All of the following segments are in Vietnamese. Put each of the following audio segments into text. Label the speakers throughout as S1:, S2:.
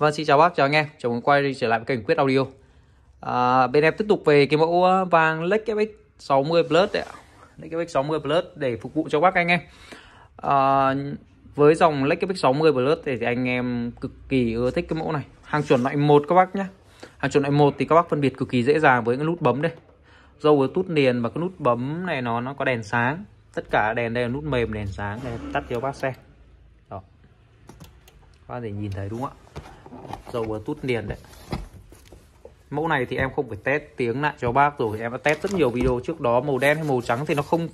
S1: Vâng, xin chào bác, chào anh em. Chào mừng quay trở lại với kênh quyết audio. À, bên em tiếp tục về cái mẫu à, vàng Lex FX 60 Plus đấy ạ. Lex FX 60 Plus để phục vụ cho bác anh em. À, với dòng Lex FX 60 Plus thì anh em cực kỳ ưa thích cái mẫu này. Hàng chuẩn loại một các bác nhé. Hàng chuẩn loại một thì các bác phân biệt cực kỳ dễ dàng với cái nút bấm đây. Dâu với tút liền và cái nút bấm này nó nó có đèn sáng. Tất cả đèn đây là nút mềm, đèn sáng. Đây, tắt cho bác xem. Đó. Các bác để nhìn thấy đúng không ạ? dầu tút liền đấy mẫu này thì em không phải test tiếng lại cho bác rồi em đã test rất nhiều video trước đó màu đen hay màu trắng thì nó không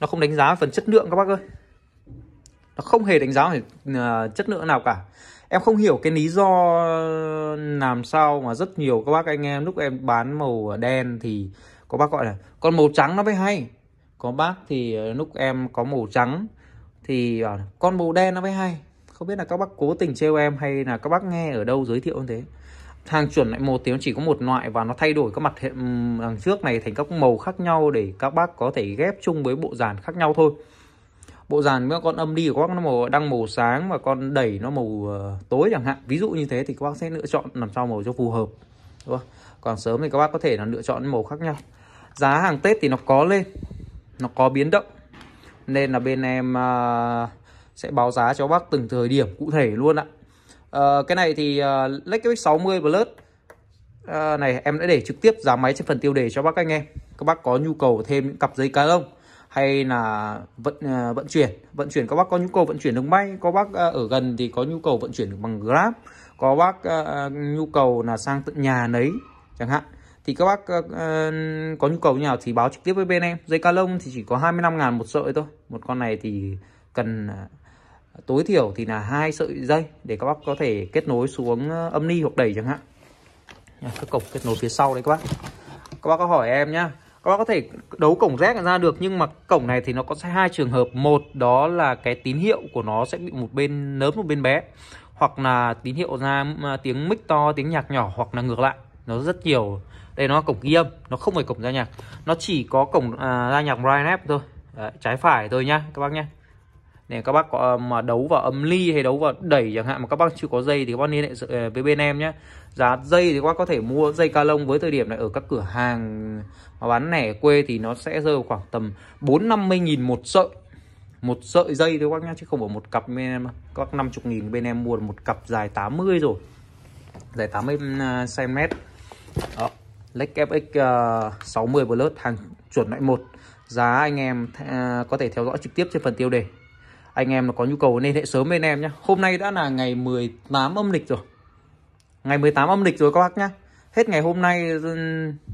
S1: nó không đánh giá phần chất lượng các bác ơi nó không hề đánh giá về à, chất lượng nào cả em không hiểu cái lý do làm sao mà rất nhiều các bác anh em lúc em bán màu đen thì có bác gọi là con màu trắng nó mới hay có bác thì lúc em có màu trắng thì con màu đen nó mới hay không biết là các bác cố tình trêu em hay là các bác nghe ở đâu giới thiệu như thế hàng chuẩn loại một thì nó chỉ có một loại và nó thay đổi các mặt đằng trước này thành các màu khác nhau để các bác có thể ghép chung với bộ dàn khác nhau thôi bộ dàn với con âm đi của các bác nó màu đang màu sáng và con đẩy nó màu ờ, tối chẳng hạn ví dụ như thế thì các bác sẽ lựa chọn làm sao màu cho phù hợp đúng không? còn sớm thì các bác có thể là lựa chọn màu khác nhau giá hàng tết thì nó có lên nó có biến động nên là bên em uh, sẽ báo giá cho bác từng thời điểm cụ thể luôn ạ à, cái này thì uh, Lexus 60 Plus à, này em đã để trực tiếp giá máy trên phần tiêu đề cho bác anh em các bác có nhu cầu thêm những cặp giấy cá lông hay là vận à, vận chuyển vận chuyển các bác có nhu cầu vận chuyển đường bay có bác à, ở gần thì có nhu cầu vận chuyển bằng grab có bác à, nhu cầu là sang tận nhà nấy chẳng hạn thì các bác uh, có nhu cầu như nào thì báo trực tiếp với bên em dây ca lông thì chỉ có 25 ngàn một sợi thôi một con này thì cần tối thiểu thì là hai sợi dây để các bác có thể kết nối xuống ờ, âm ni hoặc đẩy chẳng hạn các cổng kết nối phía sau đấy các bác các bác có hỏi em nhá các bác có thể đấu cổng rác ra được nhưng mà cổng này thì nó có hai trường hợp một đó là cái tín hiệu của nó sẽ bị một bên lớn một bên bé hoặc là tín hiệu ra ờ, tiếng mic to tiếng nhạc nhỏ hoặc là ngược lại nó rất nhiều đây nó cổng ghi âm nó không phải cổng ra nhạc nó chỉ có cổng à, ra nhạc Brian app thôi Đấy, trái phải thôi nhá các bác nhá nên các bác có, ờ, mà đấu vào ấm ly hay đấu vào đẩy chẳng hạn mà các bác chưa có dây thì các bác liên hệ ờ, với bên em nhé giá dây thì các bác có thể mua dây ca lông với thời điểm này ở các cửa hàng mà bán lẻ quê thì nó sẽ rơi vào khoảng tầm bốn năm mươi nghìn một sợi một sợi dây thôi các bác nhá chứ không phải một cặp bên em các bác 50 nghìn bên em mua một cặp dài 80 rồi dài 80 cm ờ, đó Lex FX uh, 60 Plus hàng chuẩn loại một giá anh em có thể theo dõi trực tiếp trên phần tiêu đề anh em nó có nhu cầu nên hệ sớm bên em nhé hôm nay đã là ngày 18 âm lịch rồi ngày 18 âm lịch rồi các bác nhé hết ngày hôm nay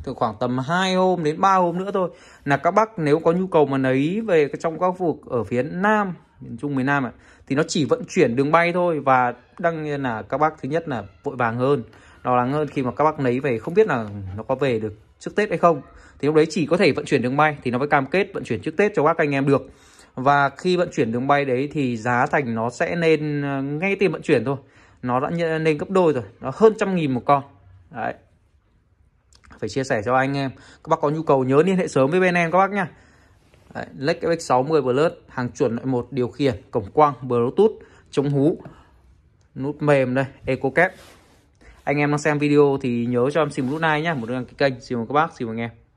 S1: từ khoảng tầm 2 hôm đến 3 hôm nữa thôi là các bác nếu có nhu cầu mà lấy về trong các vực ở phía Nam miền Trung miền Nam ạ thì nó chỉ vận chuyển đường bay thôi và đăng là các bác thứ nhất là vội vàng hơn lo lắng hơn khi mà các bác lấy về không biết là nó có về được trước Tết hay không thì lúc đấy chỉ có thể vận chuyển đường bay thì nó mới cam kết vận chuyển trước Tết cho các anh em được và khi vận chuyển đường bay đấy thì giá thành nó sẽ lên ờ, ngay tiền vận chuyển thôi nó đã lên gấp đôi rồi nó hơn trăm nghìn một con đấy phải chia sẻ cho anh em các bác có nhu cầu nhớ liên hệ sớm với bên em các bác nha Đấy, Lex FX60 Plus hàng chuẩn loại một điều khiển cổng quang Bluetooth chống hú nút mềm đây eco kép anh em đang xem video thì nhớ cho em xin một nút like nhá một đăng ký kênh xin mời các bác xin mời anh em